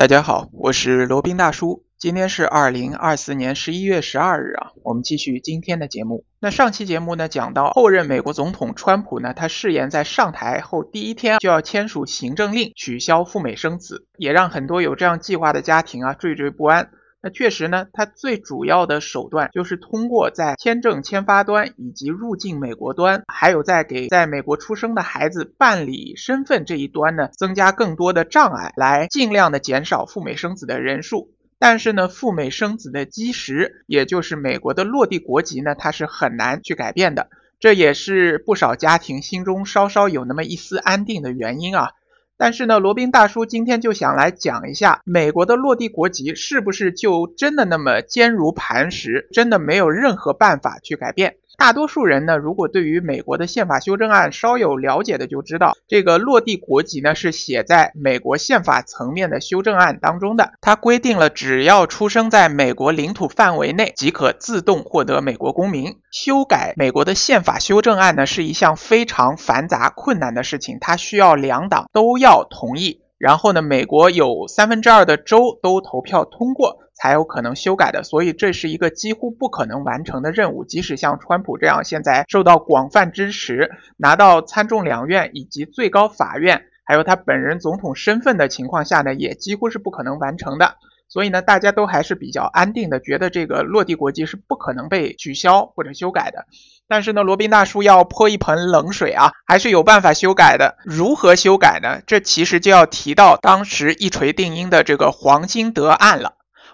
大家好，我是罗宾大叔。今天是二零二四年十一月十二日啊，我们继续今天的节目。那上期节目呢，讲到后任美国总统川普呢，他誓言在上台后第一天就要签署行政令取消赴美生子，也让很多有这样计划的家庭啊惴惴不安。那确实呢，它最主要的手段就是通过在签证签发端以及入境美国端，还有在给在美国出生的孩子办理身份这一端呢，增加更多的障碍，来尽量的减少赴美生子的人数。但是呢，赴美生子的基石，也就是美国的落地国籍呢，它是很难去改变的。这也是不少家庭心中稍稍有那么一丝安定的原因啊。但是呢，罗宾大叔今天就想来讲一下，美国的落地国籍是不是就真的那么坚如磐石，真的没有任何办法去改变？大多数人呢，如果对于美国的宪法修正案稍有了解的，就知道这个落地国籍呢是写在美国宪法层面的修正案当中的。它规定了，只要出生在美国领土范围内，即可自动获得美国公民。修改美国的宪法修正案呢，是一项非常繁杂困难的事情，它需要两党都要同意。然后呢，美国有三分之二的州都投票通过，才有可能修改的，所以这是一个几乎不可能完成的任务。即使像川普这样现在受到广泛支持，拿到参众两院以及最高法院，还有他本人总统身份的情况下呢，也几乎是不可能完成的。所以呢，大家都还是比较安定的，觉得这个落地国际是不可能被取消或者修改的。但是呢，罗宾大叔要泼一盆冷水啊，还是有办法修改的。如何修改呢？这其实就要提到当时一锤定音的这个黄金德案了。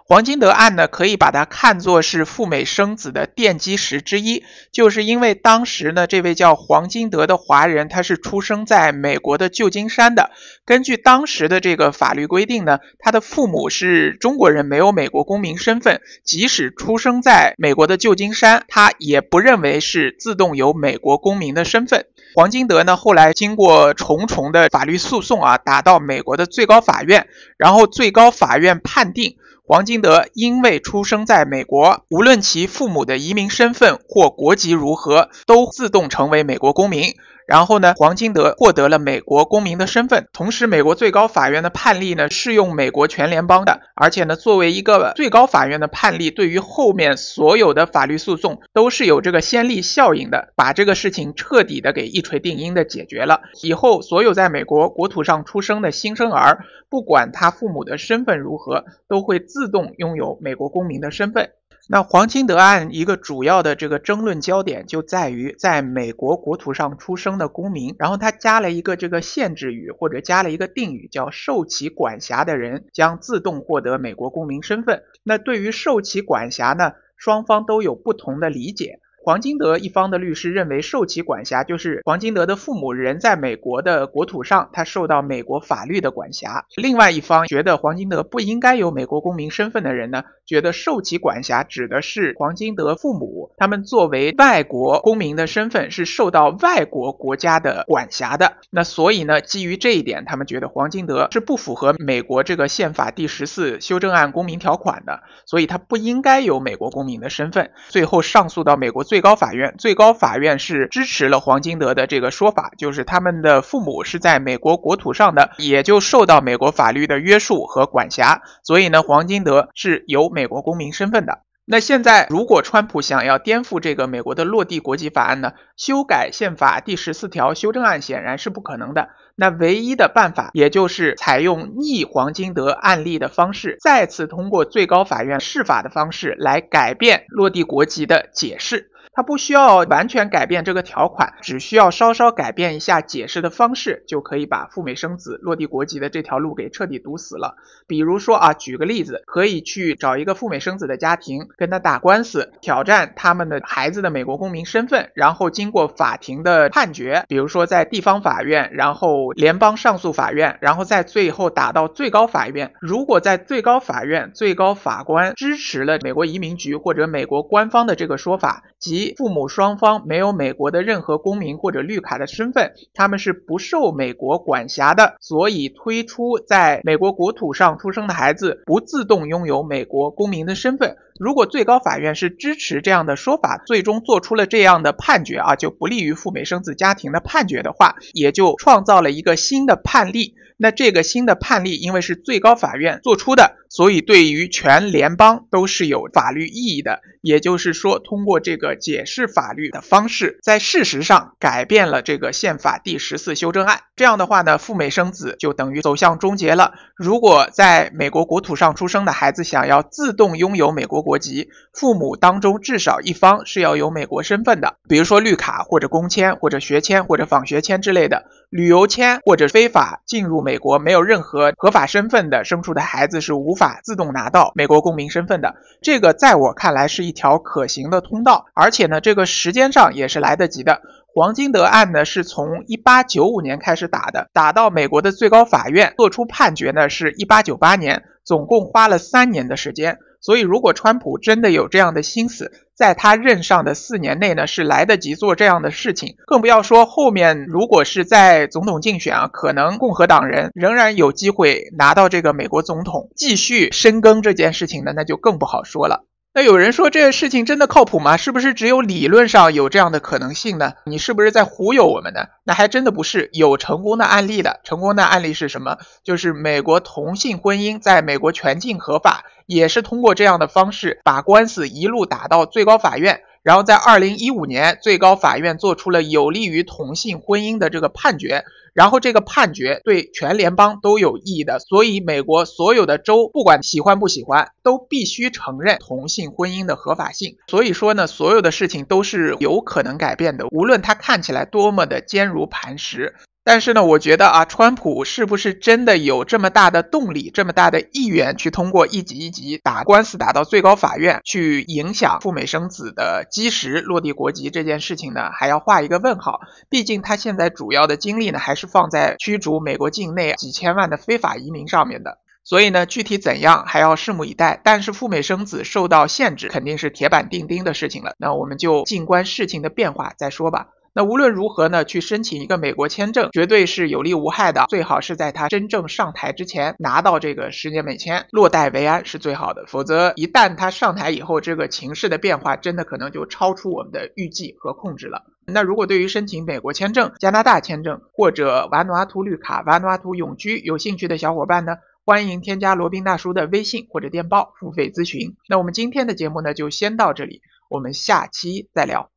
黄金德案呢，可以把它看作是赴美生子的奠基石之一，就是因为当时呢，这位叫黄金德的华人，他是出生在美国的旧金山的。根据当时的这个法律规定呢，他的父母是中国人，没有美国公民身份，即使出生在美国的旧金山，他也不认为是自动有美国公民的身份。黄金德呢，后来经过重重的法律诉讼啊，打到美国的最高法院，然后最高法院判定。王金德因为出生在美国，无论其父母的移民身份或国籍如何，都自动成为美国公民。然后呢，黄金德获得了美国公民的身份。同时，美国最高法院的判例呢适用美国全联邦的，而且呢，作为一个最高法院的判例，对于后面所有的法律诉讼都是有这个先例效应的。把这个事情彻底的给一锤定音的解决了。以后所有在美国国土上出生的新生儿，不管他父母的身份如何，都会。自动拥有美国公民的身份。那黄清德案一个主要的这个争论焦点就在于，在美国国土上出生的公民，然后他加了一个这个限制语或者加了一个定语，叫受其管辖的人将自动获得美国公民身份。那对于受其管辖呢，双方都有不同的理解。黄金德一方的律师认为，受其管辖就是黄金德的父母人在美国的国土上，他受到美国法律的管辖。另外一方觉得黄金德不应该有美国公民身份的人呢，觉得受其管辖指的是黄金德父母他们作为外国公民的身份是受到外国国家的管辖的。那所以呢，基于这一点，他们觉得黄金德是不符合美国这个宪法第十四修正案公民条款的，所以他不应该有美国公民的身份。最后上诉到美国最。最高法院，最高法院是支持了黄金德的这个说法，就是他们的父母是在美国国土上的，也就受到美国法律的约束和管辖，所以呢，黄金德是有美国公民身份的。那现在，如果川普想要颠覆这个美国的落地国籍法案呢，修改宪法第十四条修正案显然是不可能的。那唯一的办法，也就是采用逆黄金德案例的方式，再次通过最高法院释法的方式来改变落地国籍的解释。他不需要完全改变这个条款，只需要稍稍改变一下解释的方式，就可以把赴美生子落地国籍的这条路给彻底堵死了。比如说啊，举个例子，可以去找一个赴美生子的家庭，跟他打官司，挑战他们的孩子的美国公民身份，然后经过法庭的判决，比如说在地方法院，然后联邦上诉法院，然后在最后打到最高法院。如果在最高法院，最高法官支持了美国移民局或者美国官方的这个说法，即即父母双方没有美国的任何公民或者绿卡的身份，他们是不受美国管辖的，所以推出在美国国土上出生的孩子不自动拥有美国公民的身份。如果最高法院是支持这样的说法，最终做出了这样的判决啊，就不利于赴美生子家庭的判决的话，也就创造了一个新的判例。那这个新的判例，因为是最高法院做出的，所以对于全联邦都是有法律意义的。也就是说，通过这个解释法律的方式，在事实上改变了这个宪法第十四修正案。这样的话呢，赴美生子就等于走向终结了。如果在美国国土上出生的孩子想要自动拥有美国，国籍父母当中至少一方是要有美国身份的，比如说绿卡或者工签或者学签或者访学签之类的，旅游签或者非法进入美国没有任何合法身份的生出的孩子是无法自动拿到美国公民身份的。这个在我看来是一条可行的通道，而且呢，这个时间上也是来得及的。黄金德案呢是从一八九五年开始打的，打到美国的最高法院做出判决呢是一八九八年，总共花了三年的时间。所以，如果川普真的有这样的心思，在他任上的四年内呢，是来得及做这样的事情。更不要说后面，如果是在总统竞选啊，可能共和党人仍然有机会拿到这个美国总统，继续深耕这件事情呢，那就更不好说了。那有人说这个事情真的靠谱吗？是不是只有理论上有这样的可能性呢？你是不是在忽悠我们呢？那还真的不是，有成功的案例的。成功的案例是什么？就是美国同性婚姻在美国全境合法，也是通过这样的方式把官司一路打到最高法院，然后在二零一五年最高法院做出了有利于同性婚姻的这个判决。然后这个判决对全联邦都有意义的，所以美国所有的州不管喜欢不喜欢，都必须承认同性婚姻的合法性。所以说呢，所有的事情都是有可能改变的，无论它看起来多么的坚如磐石。但是呢，我觉得啊，川普是不是真的有这么大的动力、这么大的意愿去通过一级一级打官司打到最高法院，去影响赴美生子的基石落地国籍这件事情呢？还要画一个问号。毕竟他现在主要的精力呢，还是放在驱逐美国境内几千万的非法移民上面的。所以呢，具体怎样还要拭目以待。但是赴美生子受到限制，肯定是铁板钉钉的事情了。那我们就静观事情的变化再说吧。那无论如何呢，去申请一个美国签证绝对是有利无害的，最好是在他真正上台之前拿到这个十年美签，落袋为安是最好的。否则一旦他上台以后，这个情势的变化真的可能就超出我们的预计和控制了。那如果对于申请美国签证、加拿大签证或者瓦努阿图绿卡、瓦努阿图永居有兴趣的小伙伴呢，欢迎添加罗宾大叔的微信或者电报付费咨询。那我们今天的节目呢就先到这里，我们下期再聊。